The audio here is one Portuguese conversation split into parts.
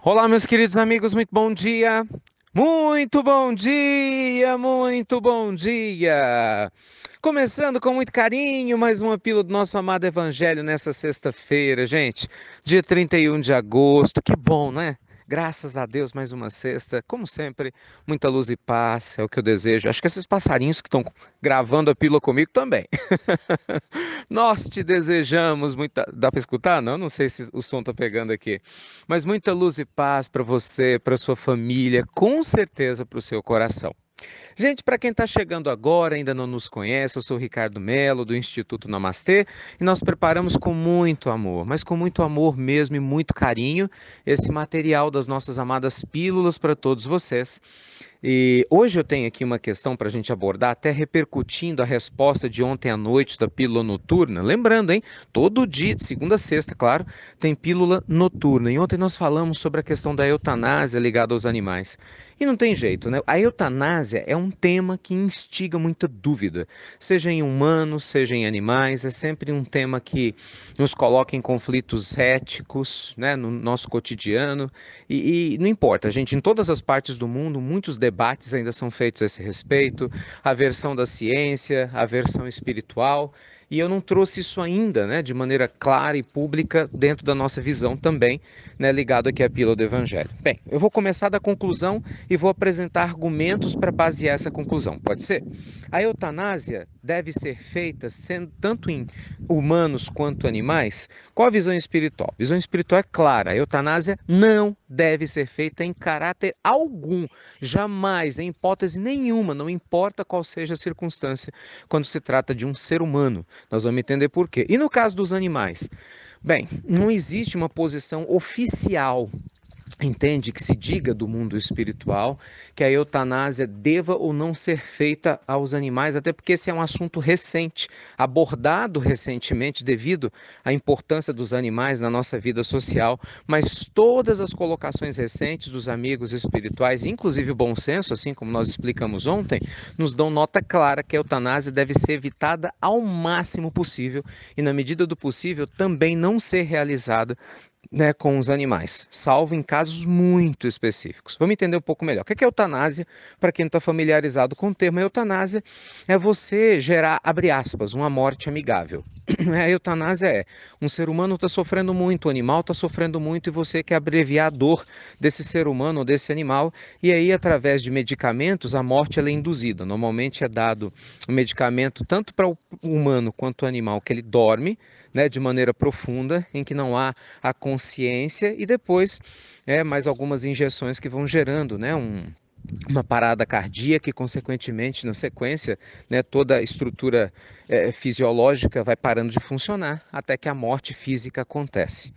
Olá, meus queridos amigos, muito bom dia. Muito bom dia, muito bom dia. Começando com muito carinho, mais uma pílula do nosso amado Evangelho nessa sexta-feira, gente. Dia 31 de agosto, que bom, né? Graças a Deus, mais uma sexta. Como sempre, muita luz e paz é o que eu desejo. Acho que esses passarinhos que estão gravando a pílula comigo também. Nós te desejamos muita. Dá para escutar? Não, não sei se o som está pegando aqui. Mas muita luz e paz para você, para sua família, com certeza para o seu coração. Gente, para quem está chegando agora, ainda não nos conhece, eu sou o Ricardo Melo, do Instituto Namastê, e nós preparamos com muito amor, mas com muito amor mesmo e muito carinho, esse material das nossas amadas pílulas para todos vocês. E hoje eu tenho aqui uma questão para a gente abordar, até repercutindo a resposta de ontem à noite da pílula noturna. Lembrando, hein? Todo dia, de segunda a sexta, claro, tem pílula noturna. E ontem nós falamos sobre a questão da eutanásia ligada aos animais. E não tem jeito, né? A eutanásia é um tema que instiga muita dúvida, seja em humanos, seja em animais. É sempre um tema que nos coloca em conflitos éticos, né? No nosso cotidiano. E, e não importa, a gente, em todas as partes do mundo, muitos debates ainda são feitos a esse respeito, a versão da ciência, a versão espiritual, e eu não trouxe isso ainda, né, de maneira clara e pública dentro da nossa visão também, né, ligado aqui à pílula do evangelho. Bem, eu vou começar da conclusão e vou apresentar argumentos para basear essa conclusão, pode ser? A eutanásia deve ser feita sendo tanto em humanos quanto animais. Qual a visão espiritual? A visão espiritual é clara, a eutanásia não deve ser feita em caráter algum, jamais, em hipótese nenhuma, não importa qual seja a circunstância, quando se trata de um ser humano. Nós vamos entender por quê. E no caso dos animais? Bem, não existe uma posição oficial entende que se diga do mundo espiritual que a eutanásia deva ou não ser feita aos animais, até porque esse é um assunto recente, abordado recentemente devido à importância dos animais na nossa vida social, mas todas as colocações recentes dos amigos espirituais, inclusive o bom senso, assim como nós explicamos ontem, nos dão nota clara que a eutanásia deve ser evitada ao máximo possível e na medida do possível também não ser realizada né, com os animais, salvo em casos muito específicos. Vamos entender um pouco melhor. O que é, é eutanásia? Para quem não está familiarizado com o termo, eutanásia é você gerar, abre aspas, uma morte amigável. A eutanásia é um ser humano está sofrendo muito, o um animal está sofrendo muito e você quer abreviar a dor desse ser humano ou desse animal. E aí, através de medicamentos, a morte é induzida. Normalmente é dado um medicamento tanto para o humano quanto o animal que ele dorme, né, de maneira profunda, em que não há a consciência consciência e depois é, mais algumas injeções que vão gerando né, um, uma parada cardíaca e, consequentemente, na sequência, né, toda a estrutura é, fisiológica vai parando de funcionar até que a morte física acontece.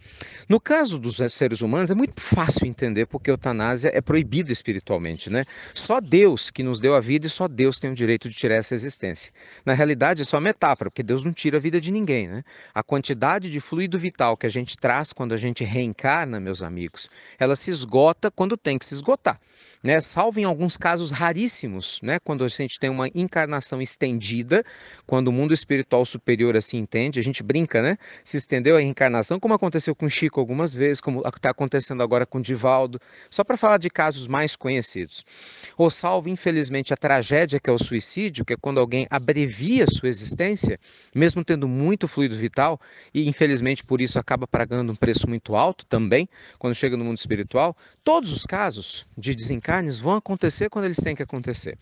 No caso dos seres humanos, é muito fácil entender porque a eutanásia é proibida espiritualmente. Né? Só Deus que nos deu a vida e só Deus tem o direito de tirar essa existência. Na realidade, é uma metáfora, porque Deus não tira a vida de ninguém. Né? A quantidade de fluido vital que a gente traz quando a gente reencarna, meus amigos, ela se esgota quando tem que se esgotar né? Salvo em alguns casos raríssimos, né? Quando a gente tem uma encarnação estendida, quando o mundo espiritual superior assim entende, a gente brinca, né? Se estendeu a encarnação, como aconteceu com Chico algumas vezes, como está acontecendo agora com Divaldo, só para falar de casos mais conhecidos. Ou salvo, infelizmente, a tragédia que é o suicídio, que é quando alguém abrevia sua existência, mesmo tendo muito fluido vital, e infelizmente por isso acaba pagando um preço muito alto também, quando chega no mundo espiritual. Todos os casos de desencarnação carnes vão acontecer quando eles têm que acontecer.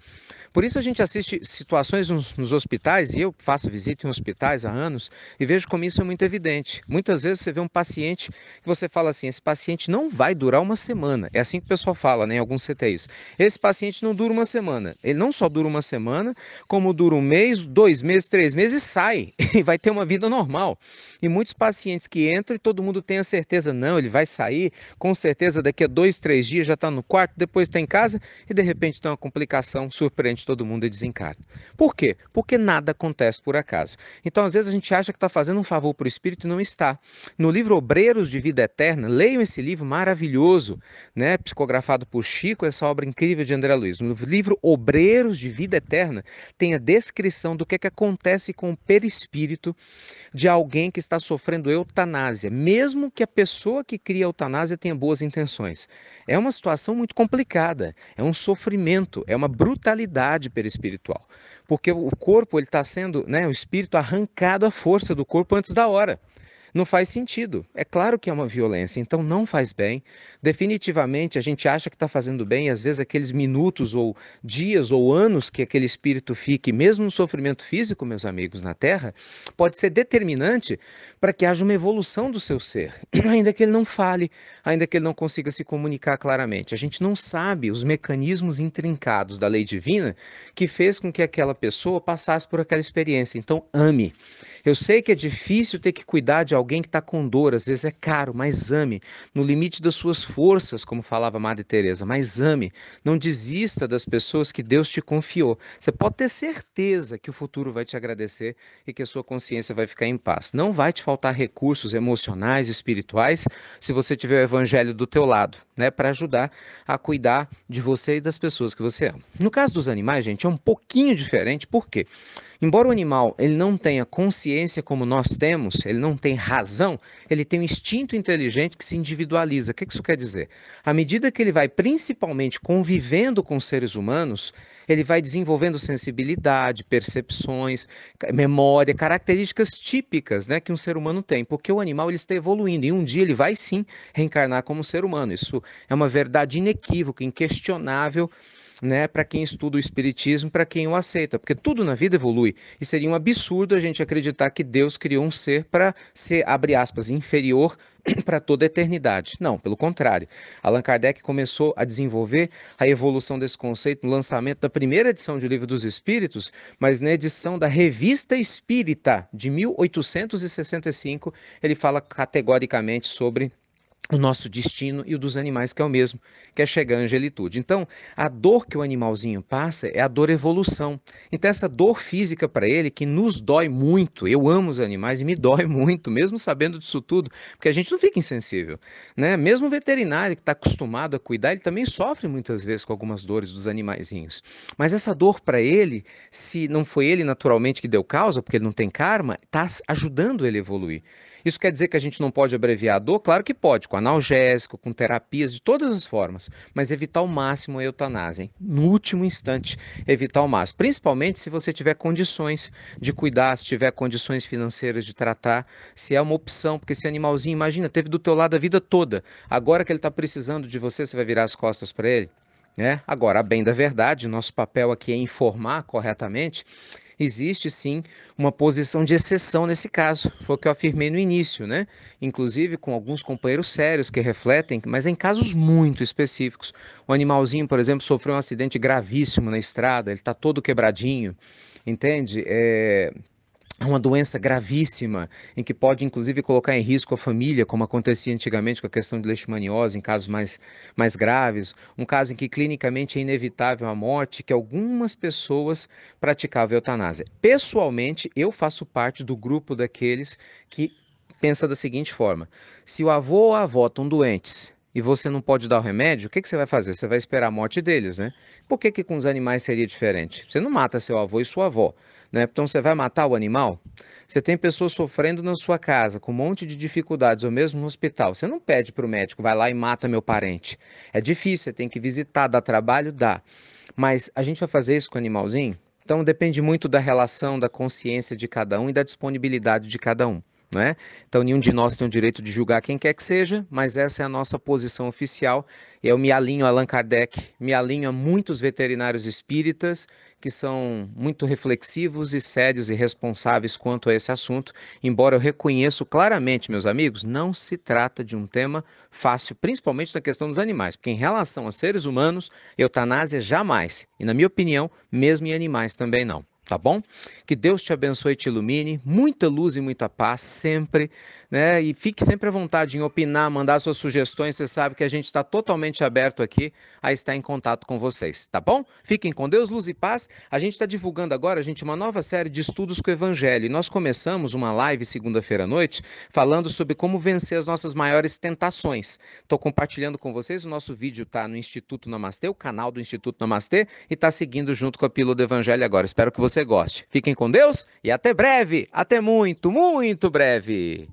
Por isso a gente assiste situações nos, hospitais, e eu faço visita em hospitais há anos, e vejo como isso é muito evidente. Muitas vezes você vê um paciente que você fala assim, esse paciente não vai durar uma semana. É assim que o pessoal fala né, em alguns CTIs. Esse paciente não dura uma semana. Ele não só dura uma semana, como dura um mês, dois meses, três meses e sai. E vai ter uma vida normal. E muitos pacientes que entram e todo mundo tem a certeza, não, ele vai sair, com certeza daqui a dois, três dias já está no quarto, depois tem em casa e de repente tem uma complicação, surpreende todo mundo e desencarna. Por quê? Porque nada acontece por acaso. Então, às vezes, a gente acha que está fazendo um favor para o espírito e não está. No livro Obreiros de Vida Eterna, leiam esse livro maravilhoso, né? psicografado por Chico, essa obra incrível de André Luiz. No livro Obreiros de Vida Eterna, tem a descrição do que, é que acontece com o perispírito de alguém que está sofrendo eutanásia, mesmo que a pessoa que cria a eutanásia tenha boas intenções. É uma situação muito complicada pancada, é um sofrimento, é uma brutalidade perispiritual. Porque o corpo ele está sendo, né, o espírito arrancado à força do corpo antes da hora. Não faz sentido. É claro que é uma violência, então não faz bem. Definitivamente a gente acha que está fazendo bem, e às vezes aqueles minutos ou dias ou anos que aquele espírito fique, mesmo no sofrimento físico, meus amigos, na Terra, pode ser determinante para que haja uma evolução do seu ser, ainda que ele não fale, ainda que ele não consiga se comunicar claramente. A gente não sabe os mecanismos intrincados da lei divina que fez com que aquela pessoa passasse por aquela experiência. Então, ame. Eu sei que é difícil ter que cuidar de alguém que está com dor, às vezes é caro, mas ame, no limite das suas forças, como falava Madre Teresa, mas ame, não desista das pessoas que Deus te confiou. Você pode ter certeza que o futuro vai te agradecer e que a sua consciência vai ficar em paz. Não vai te faltar recursos emocionais, espirituais, se você tiver o evangelho do teu lado, né, para ajudar a cuidar de você e das pessoas que você ama. No caso dos animais, gente, é um pouquinho diferente, por quê? Embora o animal ele não tenha consciência como nós temos, ele não tem razão, ele tem um instinto inteligente que se individualiza. O que isso quer dizer? À medida que ele vai principalmente convivendo com seres humanos, ele vai desenvolvendo sensibilidade, percepções, memória, características típicas né, que um ser humano tem, porque o animal ele está evoluindo e um dia ele vai sim reencarnar como ser humano. Isso é uma verdade inequívoca, inquestionável né, para quem estuda o espiritismo, para quem o aceita, porque tudo na vida evolui e seria um absurdo a gente acreditar que Deus criou um ser para ser abre aspas inferior para toda a eternidade. Não, pelo contrário. Allan Kardec começou a desenvolver a evolução desse conceito no lançamento da primeira edição do Livro dos Espíritos, mas na edição da Revista Espírita de 1865, ele fala categoricamente sobre o nosso destino e o dos animais, que é o mesmo, que é chegar à angelitude. Então, a dor que o animalzinho passa é a dor evolução. Então, essa dor física para ele, que nos dói muito, eu amo os animais e me dói muito, mesmo sabendo disso tudo, porque a gente não fica insensível. Né? Mesmo o veterinário que está acostumado a cuidar, ele também sofre muitas vezes com algumas dores dos animaizinhos. Mas essa dor para ele, se não foi ele naturalmente que deu causa, porque ele não tem karma, está ajudando ele a evoluir. Isso quer dizer que a gente não pode abreviar a dor? Claro que pode, com analgésico, com terapias de todas as formas, mas evitar ao máximo a eutanásia, hein? no último instante, evitar ao máximo, principalmente se você tiver condições de cuidar, se tiver condições financeiras de tratar, se é uma opção, porque esse animalzinho, imagina, teve do teu lado a vida toda, agora que ele está precisando de você, você vai virar as costas para ele? É, agora, a bem da verdade, nosso papel aqui é informar corretamente existe sim uma posição de exceção nesse caso, foi o que eu afirmei no início, né? Inclusive com alguns companheiros sérios que refletem, mas em casos muito específicos. O animalzinho, por exemplo, sofreu um acidente gravíssimo na estrada, ele está todo quebradinho, entende? É é uma doença gravíssima, em que pode inclusive colocar em risco a família, como acontecia antigamente com a questão de leishmaniose, em casos mais, mais graves, um caso em que clinicamente é inevitável a morte, que algumas pessoas praticavam eutanásia. Pessoalmente, eu faço parte do grupo daqueles que pensa da seguinte forma: se o avô ou a avó estão doentes, e você não pode dar o remédio, o que, que, você vai fazer? Você vai esperar a morte deles, né? Por que, que com os animais seria diferente? Você não mata seu avô e sua avó. Né? Então você vai matar o animal? Você tem pessoas sofrendo na sua casa com um monte de dificuldades, ou mesmo no hospital. Você não pede para o médico, vai lá e mata meu parente. É difícil, você tem que visitar, dar trabalho, dá. Mas a gente vai fazer isso com o animalzinho? Então depende muito da relação, da consciência de cada um e da disponibilidade de cada um. Né? Então, nenhum de nós tem o direito de julgar quem quer que seja, mas essa é a nossa posição oficial. Eu me alinho a Allan Kardec, me alinho a muitos veterinários espíritas que são muito reflexivos e sérios e responsáveis quanto a esse assunto, embora eu reconheço claramente, meus amigos, não se trata de um tema fácil, principalmente na questão dos animais, porque em relação a seres humanos, eutanásia jamais, e na minha opinião, mesmo em animais também não tá bom? Que Deus te abençoe e te ilumine, muita luz e muita paz sempre, né? E fique sempre à vontade em opinar, mandar suas sugestões, você sabe que a gente está totalmente aberto aqui a estar em contato com vocês, tá bom? Fiquem com Deus, luz e paz. A gente está divulgando agora, gente, uma nova série de estudos com o Evangelho. E nós começamos uma live segunda-feira à noite falando sobre como vencer as nossas maiores tentações. Estou compartilhando com vocês, o nosso vídeo está no Instituto Namastê, o canal do Instituto Namastê, e está seguindo junto com a Pílula do Evangelho agora. Espero que você você goste. Fiquem com Deus e até breve, até muito, muito breve.